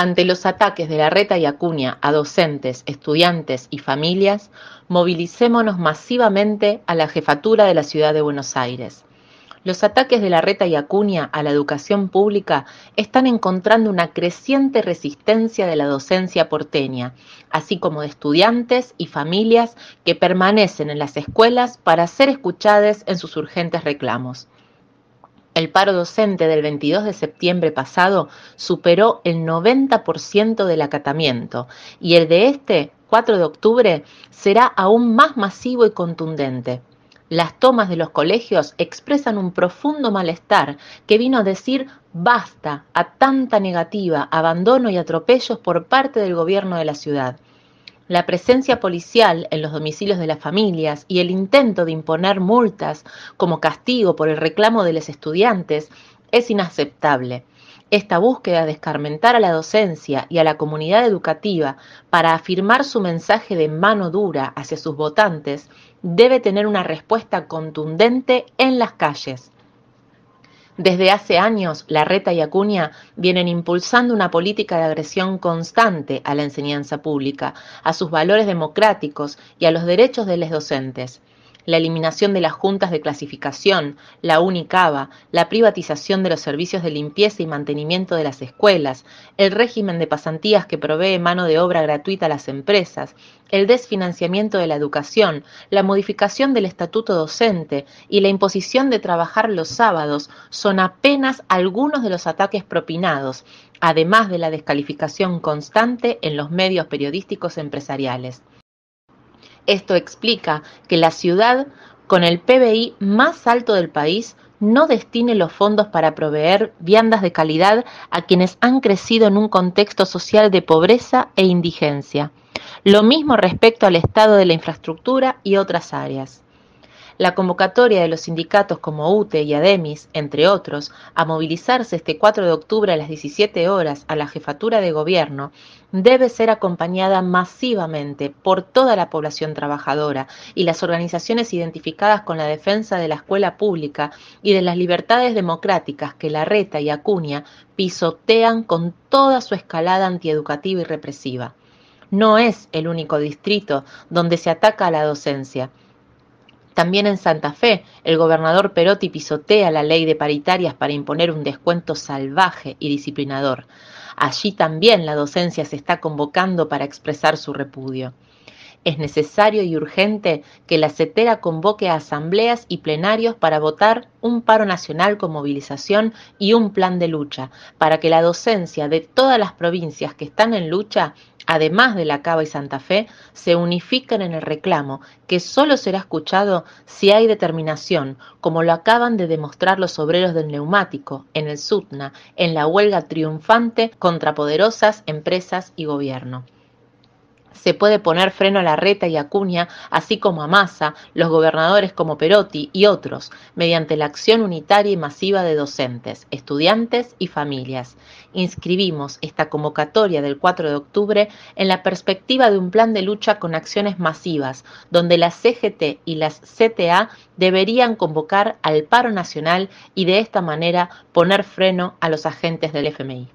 Ante los ataques de la Reta y Acuña a docentes, estudiantes y familias, movilicémonos masivamente a la jefatura de la Ciudad de Buenos Aires. Los ataques de la Reta y Acuña a la educación pública están encontrando una creciente resistencia de la docencia porteña, así como de estudiantes y familias que permanecen en las escuelas para ser escuchadas en sus urgentes reclamos. El paro docente del 22 de septiembre pasado superó el 90% del acatamiento y el de este 4 de octubre será aún más masivo y contundente. Las tomas de los colegios expresan un profundo malestar que vino a decir basta a tanta negativa, abandono y atropellos por parte del gobierno de la ciudad. La presencia policial en los domicilios de las familias y el intento de imponer multas como castigo por el reclamo de los estudiantes es inaceptable. Esta búsqueda de escarmentar a la docencia y a la comunidad educativa para afirmar su mensaje de mano dura hacia sus votantes debe tener una respuesta contundente en las calles. Desde hace años, RETA y Acuña vienen impulsando una política de agresión constante a la enseñanza pública, a sus valores democráticos y a los derechos de los docentes la eliminación de las juntas de clasificación, la UNICAVA, la privatización de los servicios de limpieza y mantenimiento de las escuelas, el régimen de pasantías que provee mano de obra gratuita a las empresas, el desfinanciamiento de la educación, la modificación del estatuto docente y la imposición de trabajar los sábados son apenas algunos de los ataques propinados, además de la descalificación constante en los medios periodísticos empresariales. Esto explica que la ciudad, con el PBI más alto del país, no destine los fondos para proveer viandas de calidad a quienes han crecido en un contexto social de pobreza e indigencia. Lo mismo respecto al estado de la infraestructura y otras áreas. La convocatoria de los sindicatos como UTE y ADEMIS, entre otros, a movilizarse este 4 de octubre a las 17 horas a la jefatura de gobierno debe ser acompañada masivamente por toda la población trabajadora y las organizaciones identificadas con la defensa de la escuela pública y de las libertades democráticas que la RETA y Acuña pisotean con toda su escalada antieducativa y represiva. No es el único distrito donde se ataca a la docencia. También en Santa Fe, el gobernador Perotti pisotea la ley de paritarias para imponer un descuento salvaje y disciplinador. Allí también la docencia se está convocando para expresar su repudio. Es necesario y urgente que la CETERA convoque a asambleas y plenarios para votar un paro nacional con movilización y un plan de lucha, para que la docencia de todas las provincias que están en lucha además de la Cava y Santa Fe, se unifican en el reclamo que solo será escuchado si hay determinación, como lo acaban de demostrar los obreros del neumático, en el SUTNA, en la huelga triunfante contra poderosas empresas y gobierno se puede poner freno a la reta y Cuña, así como a Massa, los gobernadores como Perotti y otros, mediante la acción unitaria y masiva de docentes, estudiantes y familias. Inscribimos esta convocatoria del 4 de octubre en la perspectiva de un plan de lucha con acciones masivas, donde la CGT y las CTA deberían convocar al paro nacional y de esta manera poner freno a los agentes del FMI.